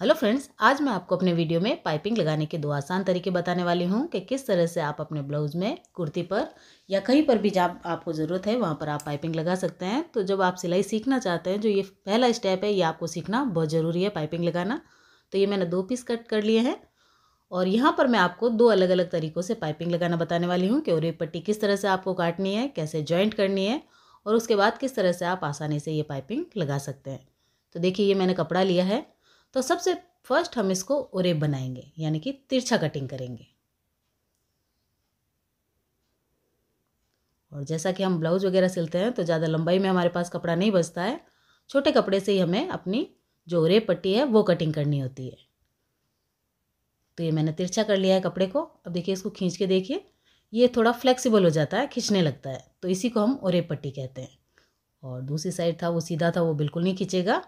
hello friends आज मैं आपको अपने वीडियो में पाइपिंग लगाने के दो आसान तरीके बताने वाली हूँ कि किस तरह से आप अपने ब्लाउज़ में कुर्ती पर या कहीं पर भी जहाँ आपको ज़रूरत है वहाँ पर आप पाइपिंग लगा सकते हैं तो जब आप सिलाई सीखना चाहते हैं जो ये पहला स्टेप है ये आपको सीखना बहुत ज़रूरी है पाइपिंग लगाना तो ये मैंने दो पीस कट कर लिए हैं और यहाँ पर मैं आपको दो अलग अलग तरीक़ों से पाइपिंग लगाना बताने वाली हूँ कि और पट्टी किस तरह से आपको काटनी है कैसे ज्वाइंट करनी है और उसके बाद किस तरह से आप आसानी से ये पाइपिंग लगा सकते हैं तो देखिए ये मैंने कपड़ा लिया है तो सबसे फर्स्ट हम इसको ओरे बनाएंगे यानी कि तिरछा कटिंग करेंगे और जैसा कि हम ब्लाउज वगैरह सिलते हैं तो ज़्यादा लंबाई में हमारे पास कपड़ा नहीं बचता है छोटे कपड़े से ही हमें अपनी जो ओरे पट्टी है वो कटिंग करनी होती है तो ये मैंने तिरछा कर लिया है कपड़े को अब देखिए इसको खींच के देखिए ये थोड़ा फ्लेक्सिबल हो जाता है खींचने लगता है तो इसी को हम ओरे पट्टी कहते हैं और दूसरी साइड था वो सीधा था वो बिल्कुल नहीं खींचेगा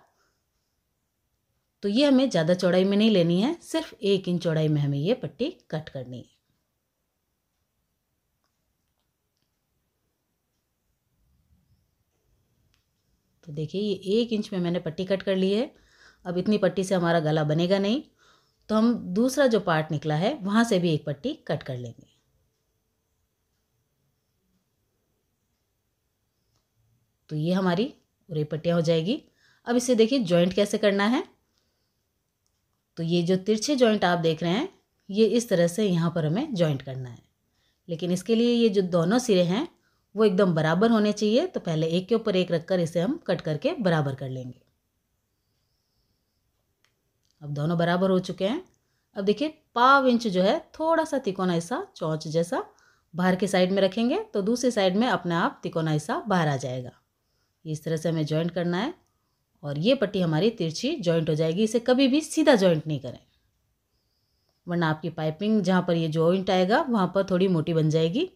तो ये हमें ज़्यादा चौड़ाई में नहीं लेनी है सिर्फ एक इंच चौड़ाई में हमें ये पट्टी कट करनी है तो देखिए ये एक इंच में मैंने पट्टी कट कर ली है अब इतनी पट्टी से हमारा गला बनेगा नहीं तो हम दूसरा जो पार्ट निकला है वहाँ से भी एक पट्टी कट कर लेंगे तो ये हमारी पूरी पट्टियाँ हो जाएगी अब इसे देखिए जॉइंट कैसे करना है तो ये जो तिरछे जॉइंट आप देख रहे हैं ये इस तरह से यहाँ पर हमें जॉइंट करना है लेकिन इसके लिए ये जो दोनों सिरे हैं वो एकदम बराबर होने चाहिए तो पहले एक के ऊपर एक रखकर इसे हम कट करके बराबर कर लेंगे अब दोनों बराबर हो चुके हैं अब देखिए पाव इंच जो है थोड़ा सा तिकोना हिस्सा चौंच जैसा बाहर के साइड में रखेंगे तो दूसरी साइड में अपने आप तिकोना हिस्सा बाहर आ जाएगा इस तरह से हमें ज्वाइंट करना है और ये पट्टी हमारी तिरछी जॉइंट हो जाएगी इसे कभी भी सीधा जॉइंट नहीं करें वरना आपकी पाइपिंग जहाँ पर ये जॉइंट आएगा वहाँ पर थोड़ी मोटी बन जाएगी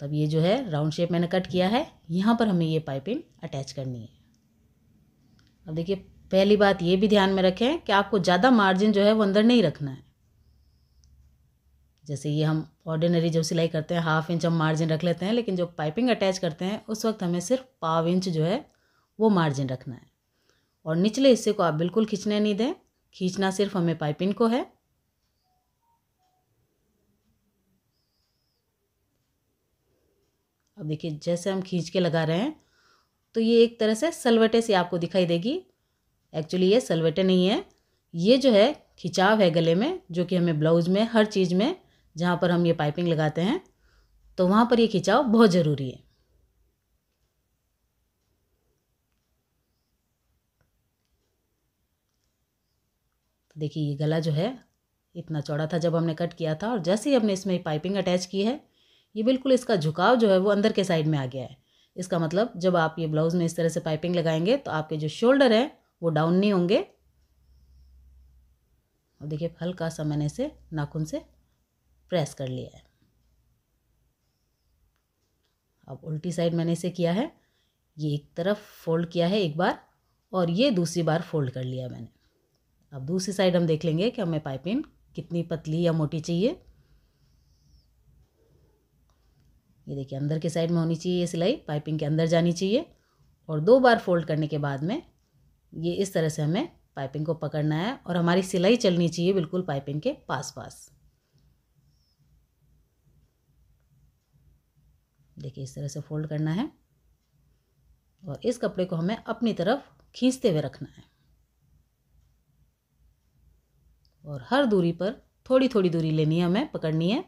तब ये जो है राउंड शेप मैंने कट किया है यहाँ पर हमें ये पाइपिंग अटैच करनी है अब देखिए पहली बात ये भी ध्यान में रखें कि आपको ज़्यादा मार्जिन जो है वो अंदर नहीं रखना है जैसे ये हम ऑर्डिनरी जब सिलाई करते हैं हाफ इंच हम मार्जिन रख लेते हैं लेकिन जो पाइपिंग अटैच करते हैं उस वक्त हमें सिर्फ पाव इंच जो है वो मार्जिन रखना है और निचले हिस्से को आप बिल्कुल खींचने नहीं दें खींचना सिर्फ हमें पाइपिंग को है अब देखिए जैसे हम खींच के लगा रहे हैं तो ये एक तरह से सलवटे से आपको दिखाई देगी एक्चुअली ये सलवटे नहीं है ये जो है खिंचाव है गले में जो कि हमें ब्लाउज में हर चीज़ में जहाँ पर हम ये पाइपिंग लगाते हैं तो वहाँ पर ये खिंचाव बहुत ज़रूरी है तो देखिए ये गला जो है इतना चौड़ा था जब हमने कट किया था और जैसे ही हमने इसमें पाइपिंग अटैच की है ये बिल्कुल इसका झुकाव जो है वो अंदर के साइड में आ गया है इसका मतलब जब आप ये ब्लाउज़ में इस तरह से पाइपिंग लगाएंगे तो आपके जो शोल्डर हैं वो डाउन नहीं होंगे और देखिए हल्का सा मैंने इसे नाखून से प्रेस कर लिया है अब उल्टी साइड मैंने इसे किया है ये एक तरफ फोल्ड किया है एक बार और ये दूसरी बार फोल्ड कर लिया मैंने अब दूसरी साइड हम देख लेंगे कि हमें पाइपिंग कितनी पतली या मोटी चाहिए ये देखिए अंदर के साइड में होनी चाहिए ये सिलाई पाइपिंग के अंदर जानी चाहिए और दो बार फोल्ड करने के बाद में ये इस तरह से हमें पाइपिंग को पकड़ना है और हमारी सिलाई चलनी चाहिए बिल्कुल पाइपिंग के पास पास देखिए इस तरह से फोल्ड करना है और इस कपड़े को हमें अपनी तरफ खींचते हुए रखना है और हर दूरी पर थोड़ी थोड़ी दूरी लेनी है हमें पकड़नी है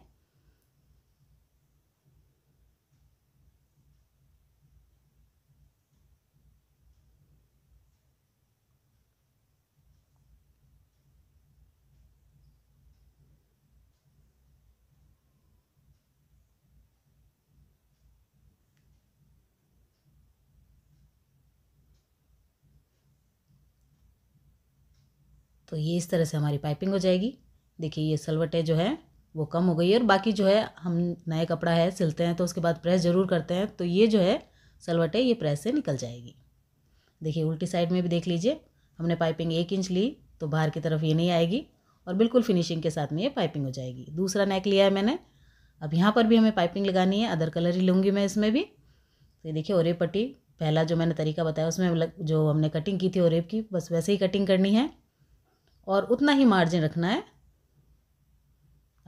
तो ये इस तरह से हमारी पाइपिंग हो जाएगी देखिए ये सलवटें जो है वो कम हो गई है और बाकी जो है हम नए कपड़ा है सिलते हैं तो उसके बाद प्रेस ज़रूर करते हैं तो ये जो है सलवटें ये प्रेस से निकल जाएगी देखिए उल्टी साइड में भी देख लीजिए हमने पाइपिंग एक इंच ली तो बाहर की तरफ ये नहीं आएगी और बिल्कुल फिनिशिंग के साथ में ये पाइपिंग हो जाएगी दूसरा नेक लिया है मैंने अब यहाँ पर भी हमें पाइपिंग लगानी है अदर कलर ही लूँगी मैं इसमें भी तो ये देखिए ओरेब पट्टी पहला जो मैंने तरीका बताया उसमें जो हमने कटिंग की थी ओरेप की बस वैसे ही कटिंग करनी है और उतना ही मार्जिन रखना है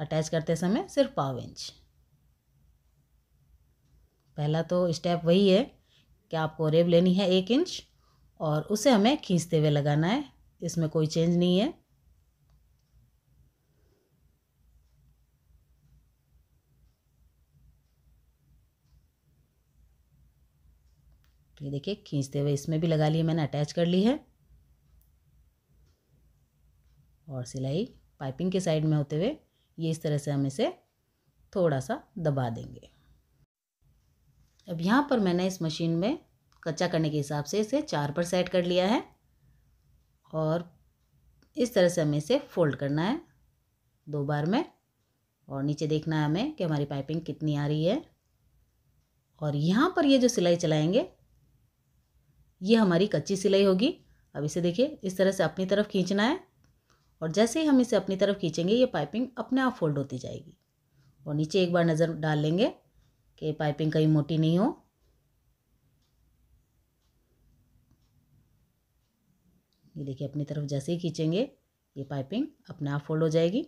अटैच करते समय सिर्फ पाव इंच पहला तो स्टेप वही है कि आपको रेब लेनी है एक इंच और उसे हमें खींचते हुए लगाना है इसमें कोई चेंज नहीं है ये देखिए खींचते हुए इसमें भी लगा लिए मैंने अटैच कर ली है और सिलाई पाइपिंग के साइड में होते हुए ये इस तरह से हम इसे थोड़ा सा दबा देंगे अब यहाँ पर मैंने इस मशीन में कच्चा करने के हिसाब से इसे चार पर सेट कर लिया है और इस तरह से हमें इसे फोल्ड करना है दो बार में और नीचे देखना है हमें कि हमारी पाइपिंग कितनी आ रही है और यहाँ पर ये जो सिलाई चलाएंगे ये हमारी कच्ची सिलाई होगी अब इसे देखिए इस तरह से अपनी तरफ खींचना है और जैसे ही हम इसे अपनी तरफ खींचेंगे ये पाइपिंग अपने आप फोल्ड होती जाएगी और नीचे एक बार नज़र डाल लेंगे कि पाइपिंग कहीं मोटी नहीं हो ये देखिए अपनी तरफ जैसे ही खींचेंगे ये पाइपिंग अपने आप फोल्ड हो जाएगी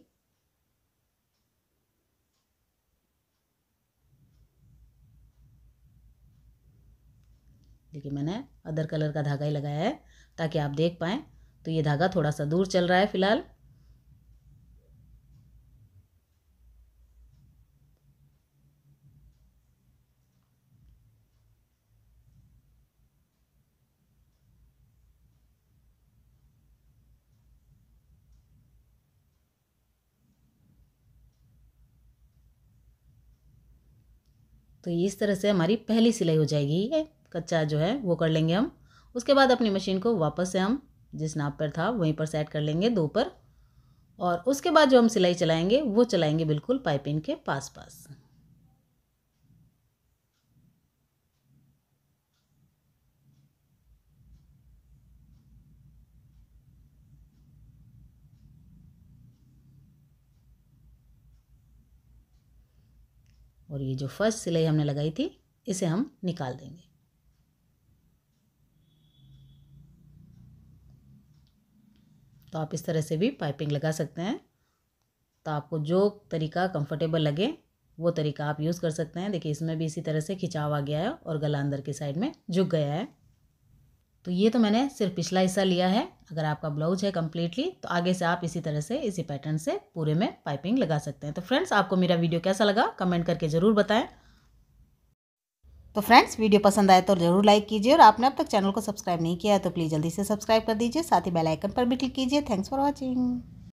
देखिए मैंने अदर कलर का धागा ही लगाया है ताकि आप देख पाएँ तो ये धागा थोड़ा सा दूर चल रहा है फिलहाल तो इस तरह से हमारी पहली सिलाई हो जाएगी ये कच्चा जो है वो कर लेंगे हम उसके बाद अपनी मशीन को वापस से हम जिस नाप पर था वहीं पर सेट कर लेंगे दो पर और उसके बाद जो हम सिलाई चलाएंगे वो चलाएंगे बिल्कुल पाइपिंग के पास पास और ये जो फर्स्ट सिलाई हमने लगाई थी इसे हम निकाल देंगे तो आप इस तरह से भी पाइपिंग लगा सकते हैं तो आपको जो तरीका कंफर्टेबल लगे वो तरीका आप यूज़ कर सकते हैं देखिए इसमें भी इसी तरह से खिंचाव आ गया है और गला अंदर की साइड में झुक गया है तो ये तो मैंने सिर्फ पिछला हिस्सा लिया है अगर आपका ब्लाउज है कम्प्लीटली तो आगे से आप इसी तरह से इसी पैटर्न से पूरे में पाइपिंग लगा सकते हैं तो फ्रेंड्स आपको मेरा वीडियो कैसा लगा कमेंट करके ज़रूर बताएँ तो फ्रेंड्स वीडियो पसंद आए तो जरूर लाइक कीजिए और आपने अब तक चैनल को सब्सक्राइब नहीं किया है तो प्लीज़ जल्दी से सब्सक्राइब कर दीजिए साथ ही बेल आइकन पर भी क्लिक कीजिए थैंक्स फॉर वॉचिंग